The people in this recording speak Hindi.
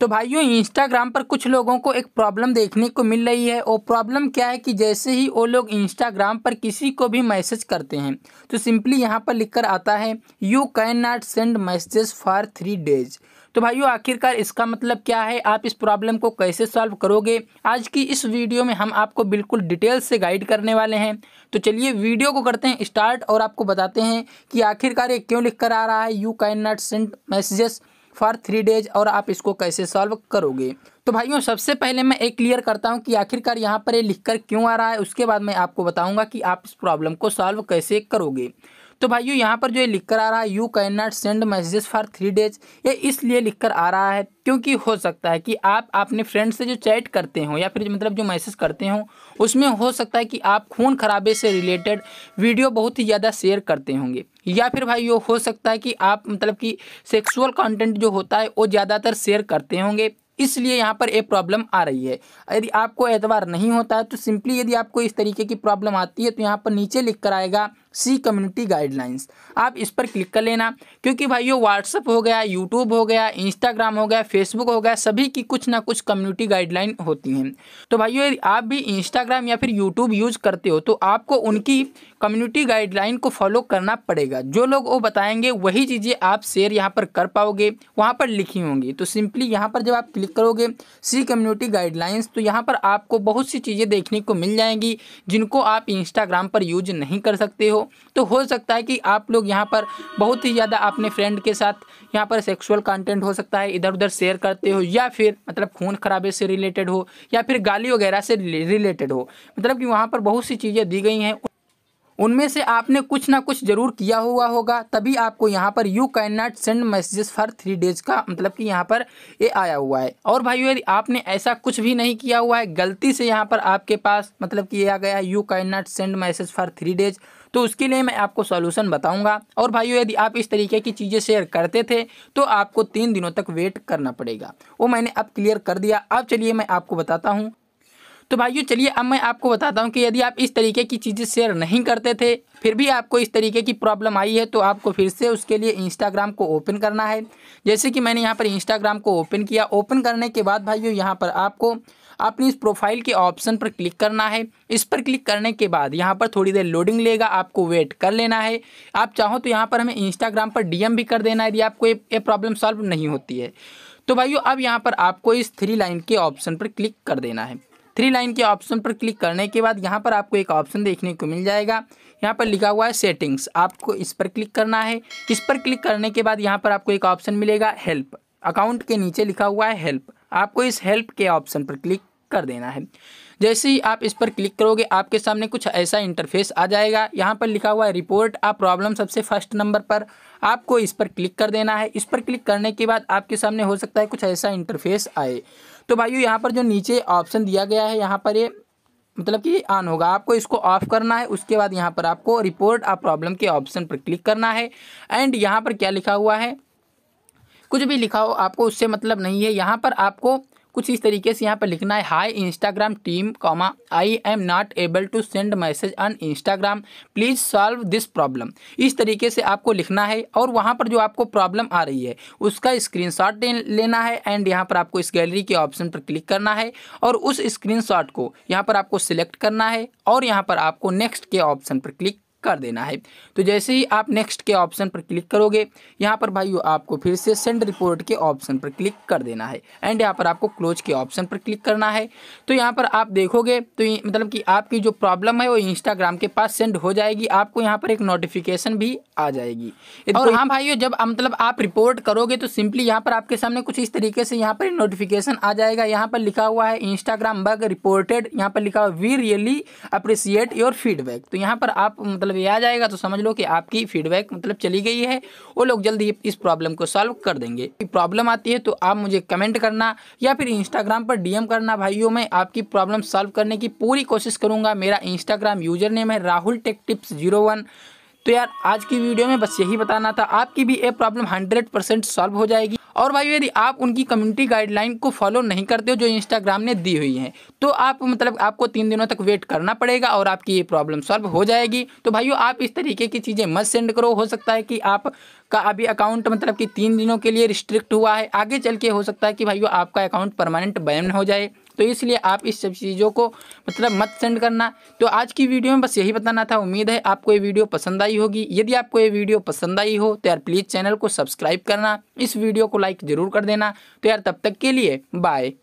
तो भाइयों इंस्टाग्राम पर कुछ लोगों को एक प्रॉब्लम देखने को मिल रही है और प्रॉब्लम क्या है कि जैसे ही वो लोग इंस्टाग्राम पर किसी को भी मैसेज करते हैं तो सिंपली यहाँ पर लिखकर आता है you can not send message for three days तो भाइयों आखिरकार इसका मतलब क्या है आप इस प्रॉब्लम को कैसे सॉल्व करोगे आज की इस वीडियो में हम आपको बिल्कुल डिटेल से गाइड करने वाले हैं तो चलिए वीडियो को करते हैं स्टार्ट और आपको बताते हैं कि आखिरकार ये क्यों लिख कर आ रहा है you can not send messages for three days और आप इसको कैसे सॉल्व करोगे तो भाइयों सबसे पहले मैं एक क्लियर करता हूं कि आखिरकार यहाँ पर ये लिखकर क्यों आ रहा है उसके बाद मैं आपको बताऊंगा कि आप इस प्रॉब्लम को सॉल्व कैसे करोगे तो भाइयों यहाँ पर जो ये लिख कर आ रहा है you can not send messages for three days ये इसलिए लिख कर आ रहा है क्योंकि हो सकता है कि आप अपने फ्रेंड से जो चैट करते हो या फिर मतलब जो मैसेज करते हो उसमें हो सकता है कि आप खून खराबे से रिलेटेड वीडियो बहुत ही ज़्यादा शेयर करते होंगे या फिर भाई यो हो सकता है कि आप मतलब कि सेक्सुअल कॉन्टेंट जो होता है वो ज़्यादातर शेयर करते होंगे इसलिए यहाँ पर ये प्रॉब्लम आ रही है यदि आपको एतवार नहीं होता है तो सिंपली यदि आपको इस तरीके की प्रॉब्लम आती है तो यहाँ पर नीचे लिख कर आएगा सी कम्युनिटी गाइडलाइंस आप इस पर क्लिक कर लेना क्योंकि भाइयों व्हाट्सअप हो गया यूट्यूब हो गया इंस्टाग्राम हो गया फेसबुक हो गया सभी की कुछ ना कुछ कम्युनिटी गाइडलाइन होती हैं तो भाइयों यदि आप भी इंस्टाग्राम या फिर यूट्यूब यूज़ करते हो तो आपको उनकी कम्युनिटी गाइडलाइन को फॉलो करना पड़ेगा जो लोग वो बताएंगे वही चीज़ें आप शेयर यहाँ पर कर पाओगे वहाँ पर लिखी होंगी तो सिंपली यहाँ पर जब आप क्लिक करोगे सी कम्युनिटी गाइडलाइंस तो यहाँ पर आपको बहुत सी चीज़ें देखने को मिल जाएंगी जिनको आप इंस्टाग्राम पर यूज नहीं कर सकते हो हो तो हो सकता है कि आप लोग यहाँ पर बहुत ही ज़्यादा अपने फ्रेंड के साथ यहाँ पर सेक्सुअल कंटेंट हो सकता है इधर उधर शेयर करते हो या फिर मतलब खून खराबे से रिलेटेड हो या फिर गाली वगैरह से रिलेटेड हो मतलब कि वहाँ पर बहुत सी चीज़ें दी गई हैं उनमें से आपने कुछ ना कुछ जरूर किया हुआ होगा तभी आपको यहाँ पर you can not send messages for three days का मतलब कि यहाँ पर ये आया हुआ है और भाई यदि आपने ऐसा कुछ भी नहीं किया हुआ है गलती से यहाँ पर आपके पास मतलब कि ये आ गया है you can not send message for three days तो उसके लिए मैं आपको सोल्यूशन बताऊँगा और भाइयों यदि आप इस तरीके की चीज़ें शेयर करते थे तो आपको तीन दिनों तक वेट करना पड़ेगा वो मैंने अब क्लियर कर दिया अब चलिए मैं आपको बताता हूँ तो भाइयों चलिए अब मैं आपको बताता हूँ कि यदि आप इस तरीके की चीज़ें शेयर नहीं करते थे फिर भी आपको इस तरीके की प्रॉब्लम आई है तो आपको फिर से उसके लिए इंस्टाग्राम को ओपन करना है जैसे कि मैंने यहाँ पर इंस्टाग्राम को ओपन किया ओपन करने के बाद भाइयों यहाँ पर आपको अपनी इस प्रोफाइल के ऑप्शन पर क्लिक करना है इस पर क्लिक करने के बाद यहाँ पर थोड़ी देर लोडिंग लेगा आपको वेट कर लेना है आप चाहो तो यहाँ पर हमें इंस्टाग्राम पर डीएम भी कर देना है यदि आपको ये प्रॉब्लम सॉल्व नहीं होती है तो भाइयों अब यहाँ पर आपको इस थ्री लाइन के ऑप्शन पर क्लिक कर देना है थ्री लाइन के ऑप्शन पर क्लिक करने के बाद यहाँ पर आपको एक ऑप्शन देखने को मिल जाएगा यहाँ पर लिखा हुआ है सेटिंग्स आपको इस पर क्लिक करना है इस पर क्लिक करने के बाद यहाँ पर आपको एक ऑप्शन मिलेगा हेल्प अकाउंट के नीचे लिखा हुआ है हेल्प आपको इस हेल्प के ऑप्शन पर क्लिक कर देना है जैसे ही आप इस पर क्लिक करोगे आपके सामने कुछ ऐसा इंटरफेस आ जाएगा यहाँ पर लिखा हुआ है रिपोर्ट आप प्रॉब्लम सबसे फर्स्ट नंबर पर आपको इस पर क्लिक कर देना है इस पर क्लिक करने के बाद आपके सामने हो सकता है कुछ ऐसा इंटरफेस आए तो भाइयों यहाँ पर जो नीचे ऑप्शन दिया गया है यहाँ पर ये मतलब कि ऑन होगा आपको इसको ऑफ करना है उसके बाद यहाँ पर आपको रिपोर्ट आ प्रॉब्लम के ऑप्शन पर क्लिक करना है एंड यहाँ पर क्या लिखा हुआ है कुछ भी लिखा हो आपको उससे मतलब नहीं है यहाँ पर आपको कुछ इस तरीके से यहाँ पर लिखना है hi Instagram team comma I am not able to send message on Instagram please solve this problem इस तरीके से आपको लिखना है और वहाँ पर जो आपको प्रॉब्लम आ रही है उसका स्क्रीन लेना है एंड यहाँ पर आपको इस गैलरी के ऑप्शन पर क्लिक करना है और उस स्क्रीन को यहाँ पर आपको सिलेक्ट करना है और यहाँ पर आपको नेक्स्ट के ऑप्शन पर क्लिक कर देना है तो जैसे ही आप नेक्स्ट के ऑप्शन पर क्लिक करोगे यहाँ पर भाइयों आपको फिर से सेंड रिपोर्ट के ऑप्शन पर क्लिक कर देना है एंड यहाँ पर आपको क्लोज के ऑप्शन पर क्लिक करना है तो यहाँ पर आप देखोगे तो मतलब कि आपकी जो प्रॉब्लम है वो इंस्टाग्राम के पास सेंड हो जाएगी आपको यहाँ पर एक नोटिफिकेशन भी आ जाएगी और हाँ भाइयों जब मतलब आप रिपोर्ट करोगे तो सिंपली यहाँ पर आपके सामने कुछ इस तरीके से यहाँ पर नोटिफिकेशन आ जाएगा यहाँ पर लिखा हुआ है इंस्टाग्राम बग रिपोर्टेड यहाँ पर लिखा हुआ we really appreciate your feedback तो यहाँ पर आप मतलब मतलब ये आ जाएगा तो समझ लो कि आपकी फीडबैक मतलब चली गई है वो लोग जल्दी इस प्रॉब्लम को सॉल्व कर देंगे प्रॉब्लम आती है तो आप मुझे कमेंट करना या फिर इंस्टाग्राम पर डीएम करना भाइयों मैं आपकी प्रॉब्लम सॉल्व करने की पूरी कोशिश करूंगा मेरा इंस्टाग्राम यूजर नेम है Rahul tech tips zero one तो यार आज की वीडियो में बस यही बताना था आपकी भी ये प्रॉब्लम हंड्रेड परसेंट सॉल्व हो जाएगी और भाई यदि आप उनकी कम्युनिटी गाइडलाइन को फॉलो नहीं करते हो जो इंस्टाग्राम ने दी हुई है तो आप मतलब आपको तीन दिनों तक वेट करना पड़ेगा और आपकी ये प्रॉब्लम सॉल्व हो जाएगी तो भाइयों आप इस तरीके की चीज़ें मत सेंड करो हो सकता है कि आप का अभी अकाउंट मतलब कि तीन दिनों के लिए रिस्ट्रिक्ट हुआ है आगे चल के हो सकता है कि भाइयों आपका अकाउंट परमानेंट बैन हो जाए तो इसलिए आप इस सब चीज़ों को मतलब मत सेंड करना तो आज की वीडियो में बस यही बताना था उम्मीद है आपको ये वीडियो पसंद आई होगी यदि आपको ये वीडियो पसंद आई हो तो यार प्लीज़ चैनल को सब्सक्राइब करना इस वीडियो को लाइक ज़रूर कर देना तो यार तब तक के लिए बाय